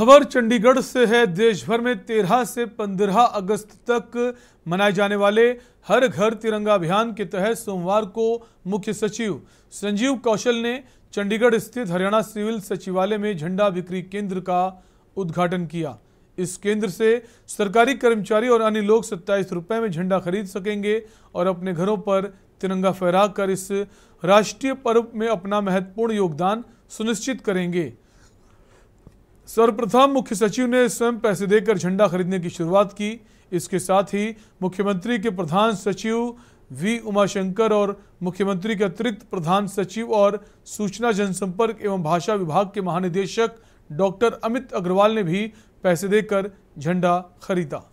खबर चंडीगढ़ से है देश भर में 13 से 15 अगस्त तक मनाए जाने वाले हर घर तिरंगा अभियान के तहत सोमवार को मुख्य सचिव संजीव कौशल ने चंडीगढ़ स्थित हरियाणा सिविल सचिवालय में झंडा बिक्री केंद्र का उद्घाटन किया इस केंद्र से सरकारी कर्मचारी और अन्य लोग सत्ताईस रुपए में झंडा खरीद सकेंगे और अपने घरों पर तिरंगा फहरा कर इस राष्ट्रीय पर्व में अपना महत्वपूर्ण योगदान सुनिश्चित करेंगे सर्वप्रथम मुख्य सचिव ने स्वयं पैसे देकर झंडा खरीदने की शुरुआत की इसके साथ ही मुख्यमंत्री के प्रधान सचिव वी उमाशंकर और मुख्यमंत्री के अतिरिक्त प्रधान सचिव और सूचना जनसंपर्क एवं भाषा विभाग के महानिदेशक डॉक्टर अमित अग्रवाल ने भी पैसे देकर झंडा खरीदा